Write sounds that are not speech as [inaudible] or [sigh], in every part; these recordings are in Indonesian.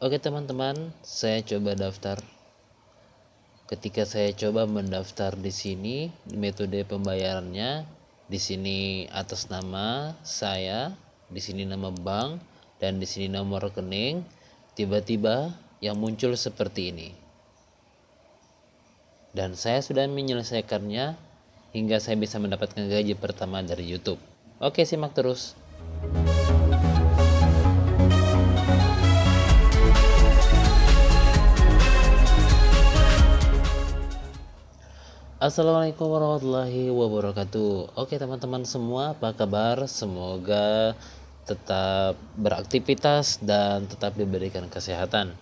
Oke teman-teman, saya coba daftar. Ketika saya coba mendaftar di sini, metode pembayarannya di sini atas nama saya, di sini nama bank dan di sini nomor rekening, tiba-tiba yang muncul seperti ini. Dan saya sudah menyelesaikannya hingga saya bisa mendapatkan gaji pertama dari YouTube. Oke, simak terus. Thank Assalamualaikum warahmatullahi wabarakatuh. Oke, teman-teman semua, apa kabar? Semoga tetap beraktivitas dan tetap diberikan kesehatan.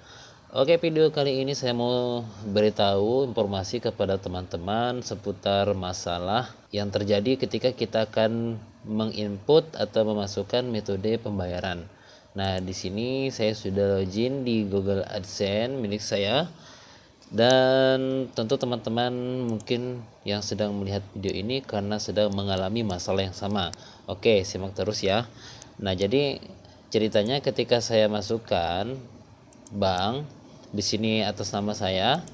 Oke, video kali ini saya mau beritahu informasi kepada teman-teman seputar masalah yang terjadi ketika kita akan menginput atau memasukkan metode pembayaran. Nah, di sini saya sudah login di Google AdSense milik saya. Dan tentu teman-teman mungkin yang sedang melihat video ini karena sedang mengalami masalah yang sama. Oke, simak terus ya. Nah, jadi ceritanya ketika saya masukkan bank di sini atas nama saya.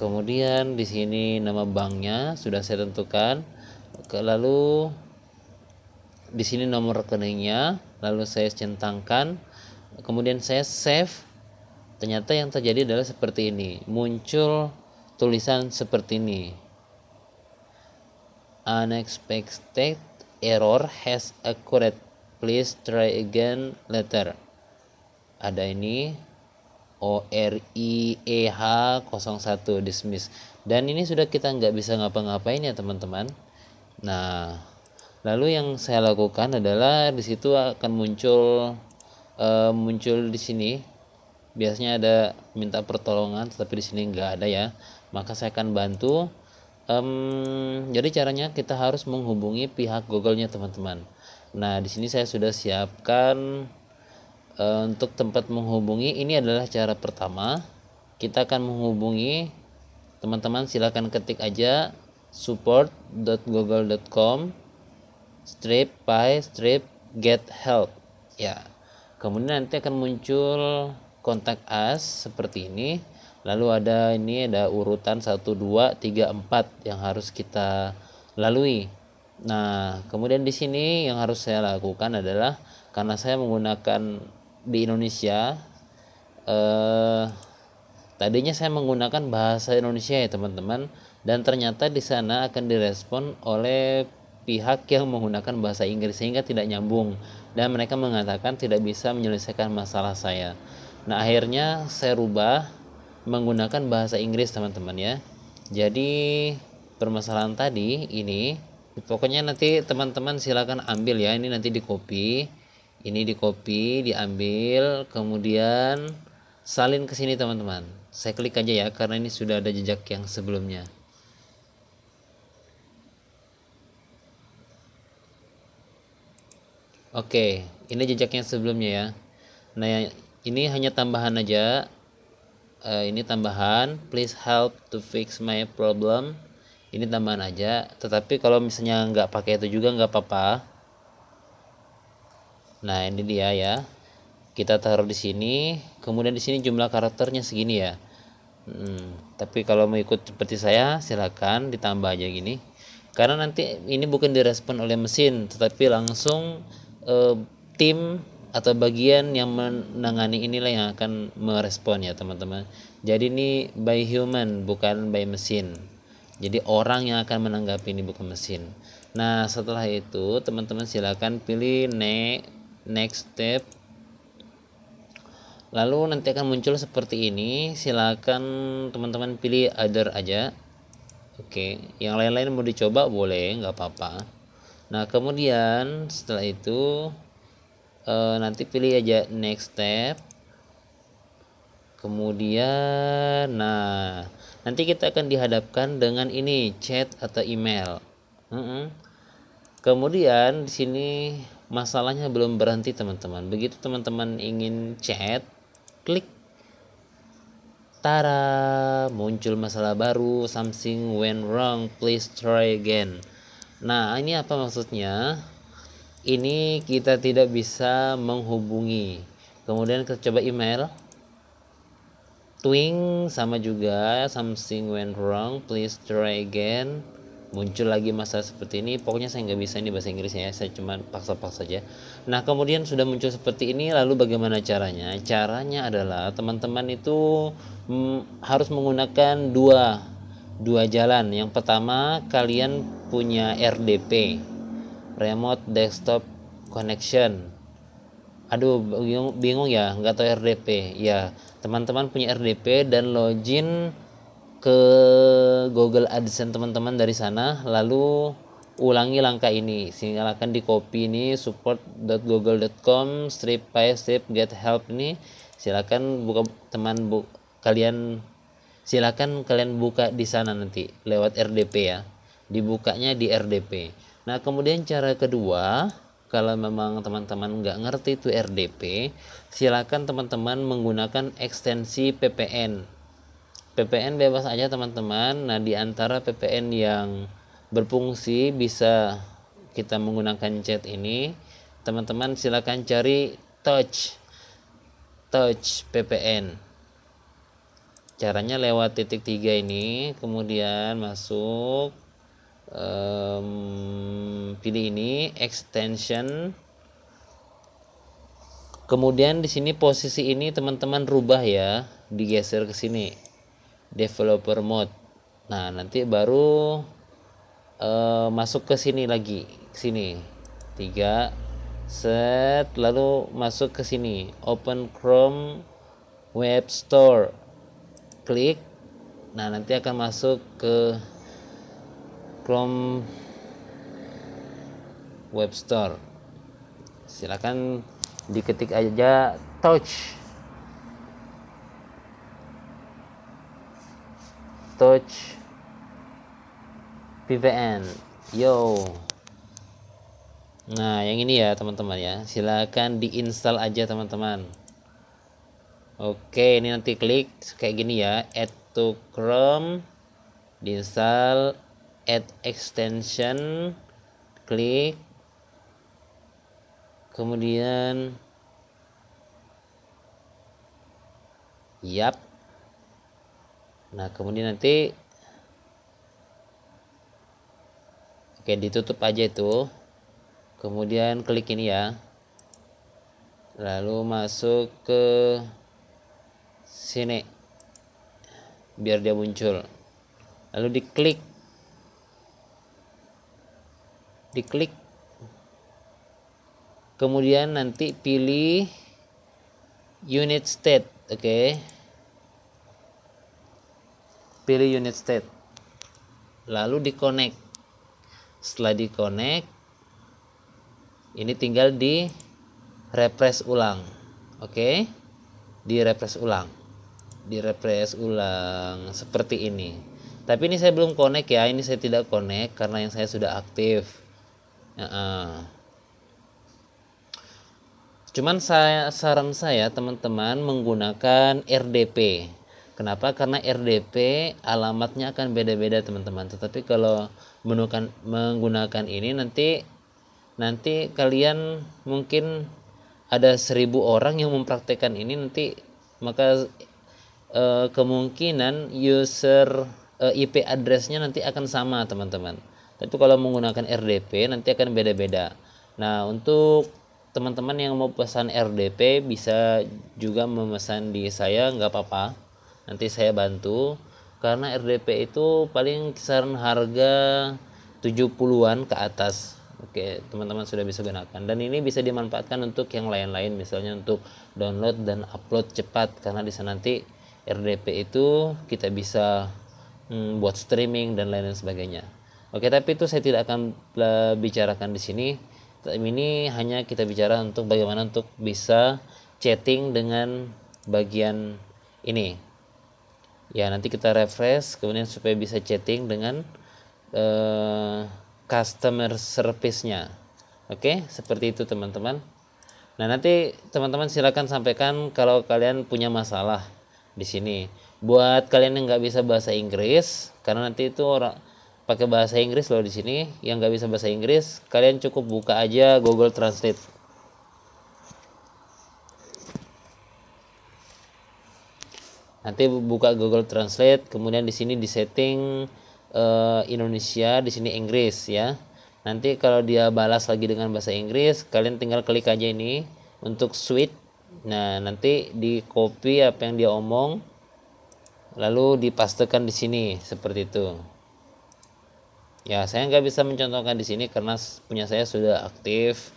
Kemudian di sini nama banknya sudah saya tentukan. Lalu di sini nomor rekeningnya, lalu saya centangkan. Kemudian saya save Ternyata yang terjadi adalah seperti ini, muncul tulisan seperti ini. Unexpected error has occurred. Please try again later. Ada ini O R I E H 01 dismiss. Dan ini sudah kita nggak bisa ngapa-ngapain ya teman-teman. Nah, lalu yang saya lakukan adalah disitu akan muncul uh, muncul di sini biasanya ada minta pertolongan tetapi di sini nggak ada ya maka saya akan bantu um, jadi caranya kita harus menghubungi pihak Google-nya teman-teman nah di sini saya sudah siapkan uh, untuk tempat menghubungi ini adalah cara pertama kita akan menghubungi teman-teman silahkan ketik aja support.google.com strip by strip get help ya kemudian nanti akan muncul kontak as seperti ini lalu ada ini ada urutan 1 2 3 4 yang harus kita lalui nah kemudian di sini yang harus saya lakukan adalah karena saya menggunakan di Indonesia eh, tadinya saya menggunakan bahasa Indonesia ya teman-teman dan ternyata di sana akan direspon oleh pihak yang menggunakan bahasa Inggris sehingga tidak nyambung dan mereka mengatakan tidak bisa menyelesaikan masalah saya Nah akhirnya saya rubah menggunakan bahasa Inggris teman-teman ya. Jadi permasalahan tadi ini pokoknya nanti teman-teman silakan ambil ya ini nanti di copy ini di copy diambil kemudian salin ke sini teman-teman saya klik aja ya karena ini sudah ada jejak yang sebelumnya oke ini jejak yang sebelumnya ya nah ini hanya tambahan aja uh, ini tambahan please help to fix my problem ini tambahan aja tetapi kalau misalnya nggak pakai itu juga nggak apa-apa nah ini dia ya kita taruh di sini kemudian di sini jumlah karakternya segini ya hmm, tapi kalau mau ikut seperti saya silahkan ditambah aja gini karena nanti ini bukan direspon oleh mesin tetapi langsung uh, tim atau bagian yang menangani inilah yang akan merespon ya teman-teman. Jadi ini by human bukan by mesin. Jadi orang yang akan menanggapi ini bukan mesin. Nah setelah itu teman-teman silakan pilih next next step. Lalu nanti akan muncul seperti ini. Silakan teman-teman pilih other aja. Oke, yang lain-lain mau dicoba boleh, nggak apa-apa. Nah kemudian setelah itu e, nanti pilih aja next step kemudian nah nanti kita akan dihadapkan dengan ini chat atau email mm -mm. kemudian di sini masalahnya belum berhenti teman-teman begitu teman-teman ingin chat klik Tara muncul masalah baru something went wrong please try again nah ini apa maksudnya ini kita tidak bisa menghubungi kemudian kita coba email twing sama juga something went wrong please try again muncul lagi masalah seperti ini pokoknya saya nggak bisa ini bahasa Inggrisnya. ya saya cuma paksa-paksa saja nah kemudian sudah muncul seperti ini lalu bagaimana caranya caranya adalah teman-teman itu hmm, harus menggunakan dua dua jalan yang pertama kalian punya RDP remote desktop connection aduh bingung, bingung ya nggak tahu RDP ya teman-teman punya RDP dan login ke Google AdSense teman-teman dari sana lalu ulangi langkah ini silakan di copy ini support.google.com strip by strip get help ini silakan buka teman bu kalian silakan kalian buka di sana nanti lewat RDP ya dibukanya di RDP Nah, kemudian cara kedua, kalau memang teman-teman nggak ngerti itu RDP, silakan teman-teman menggunakan ekstensi PPN. PPN bebas aja teman-teman. Nah, di antara PPN yang berfungsi bisa kita menggunakan chat ini, teman-teman silakan cari touch touch PPN. Caranya lewat titik tiga ini, kemudian masuk um, pilih ini extension kemudian di sini posisi ini teman-teman rubah ya digeser ke sini developer mode nah nanti baru uh, masuk ke sini lagi sini tiga set lalu masuk ke sini open Chrome Web Store klik nah nanti akan masuk ke Chrome web store silakan diketik aja touch touch PVN yo nah yang ini ya teman-teman ya silakan diinstal aja teman-teman oke ini nanti klik kayak gini ya add to Chrome diinstal add extension klik kemudian yap nah kemudian nanti oke ditutup aja itu kemudian klik ini ya lalu masuk ke sini biar dia muncul lalu diklik diklik kemudian nanti pilih unit state oke okay. pilih unit state lalu di connect setelah di connect ini tinggal di refresh ulang oke okay? di refresh ulang di refresh ulang seperti ini tapi ini saya belum connect ya ini saya tidak connect karena yang saya sudah aktif uh cuman saya saran saya teman-teman menggunakan RDP kenapa karena RDP alamatnya akan beda-beda teman-teman tetapi kalau menggunakan menggunakan ini nanti nanti kalian mungkin ada seribu orang yang mempraktekkan ini nanti maka eh, kemungkinan user eh, IP addressnya nanti akan sama teman-teman itu kalau menggunakan RDP nanti akan beda-beda nah untuk teman-teman yang mau pesan RDP bisa juga memesan di saya nggak apa-apa nanti saya bantu karena RDP itu paling kisaran harga 70-an ke atas Oke, teman-teman sudah bisa gunakan dan ini bisa dimanfaatkan untuk yang lain-lain misalnya untuk download dan upload cepat karena di sana nanti RDP itu kita bisa hmm, buat streaming dan lain-lain sebagainya. Oke, tapi itu saya tidak akan eh, bicarakan di sini. Ini hanya kita bicara untuk bagaimana untuk bisa chatting dengan bagian ini. Ya, nanti kita refresh kemudian supaya bisa chatting dengan uh, customer service-nya. Oke, seperti itu teman-teman. Nah, nanti teman-teman silakan sampaikan kalau kalian punya masalah di sini. Buat kalian yang nggak bisa bahasa Inggris, karena nanti itu orang pakai bahasa Inggris loh di sini. Yang nggak bisa bahasa Inggris, kalian cukup buka aja Google Translate. Nanti buka Google Translate, kemudian di sini di setting uh, Indonesia, di sini Inggris ya. Nanti kalau dia balas lagi dengan bahasa Inggris, kalian tinggal klik aja ini untuk switch. Nah, nanti di copy apa yang dia omong lalu dipastekan di sini seperti itu ya saya nggak bisa mencontohkan di sini karena punya saya sudah aktif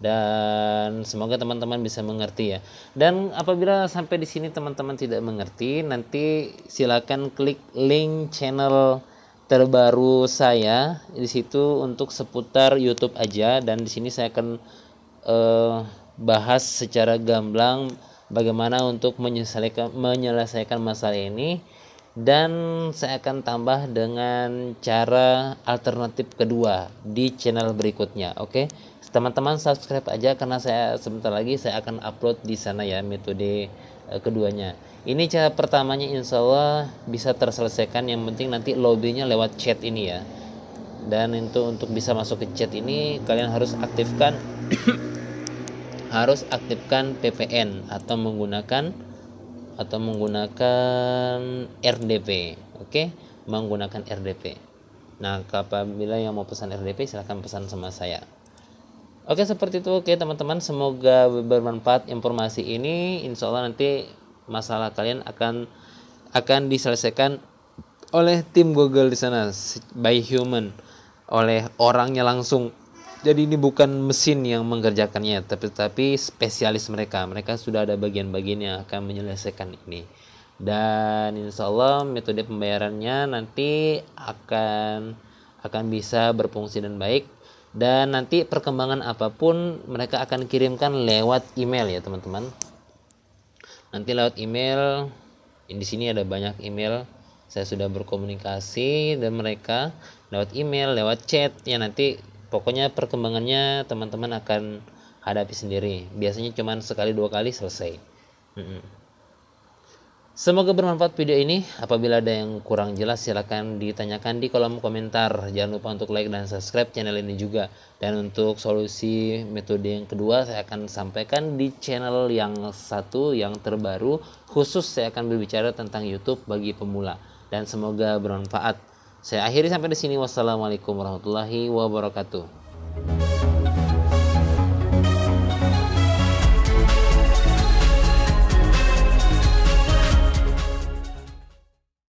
dan semoga teman-teman bisa mengerti ya dan apabila sampai di sini teman-teman tidak mengerti nanti silakan klik link channel terbaru saya di situ untuk seputar YouTube aja dan di sini saya akan eh, bahas secara gamblang bagaimana untuk menyelesaikan menyelesaikan masalah ini dan saya akan tambah dengan cara alternatif kedua di channel berikutnya oke okay? teman-teman subscribe aja karena saya sebentar lagi saya akan upload di sana ya metode uh, keduanya ini cara pertamanya insya Allah bisa terselesaikan yang penting nanti lobbynya lewat chat ini ya dan itu untuk bisa masuk ke chat ini kalian harus aktifkan [coughs] harus aktifkan PPN atau menggunakan atau menggunakan RDP oke okay? menggunakan RDP nah apabila yang mau pesan RDP silahkan pesan sama saya Oke seperti itu oke teman-teman semoga bermanfaat informasi ini insya Allah nanti masalah kalian akan akan diselesaikan oleh tim Google di sana by human oleh orangnya langsung jadi ini bukan mesin yang mengerjakannya, tapi tapi spesialis mereka. Mereka sudah ada bagian-bagian yang akan menyelesaikan ini. Dan insya Allah metode pembayarannya nanti akan akan bisa berfungsi dan baik. Dan nanti perkembangan apapun mereka akan kirimkan lewat email ya teman-teman. Nanti lewat email. Di sini ada banyak email saya sudah berkomunikasi dan mereka lewat email, lewat chat ya nanti pokoknya perkembangannya teman-teman akan hadapi sendiri biasanya cuma sekali dua kali selesai semoga bermanfaat video ini apabila ada yang kurang jelas silahkan ditanyakan di kolom komentar jangan lupa untuk like dan subscribe channel ini juga dan untuk solusi metode yang kedua saya akan sampaikan di channel yang satu yang terbaru khusus saya akan berbicara tentang YouTube bagi pemula dan semoga bermanfaat saya akhiri sampai di sini. Wassalamualaikum warahmatullahi wabarakatuh.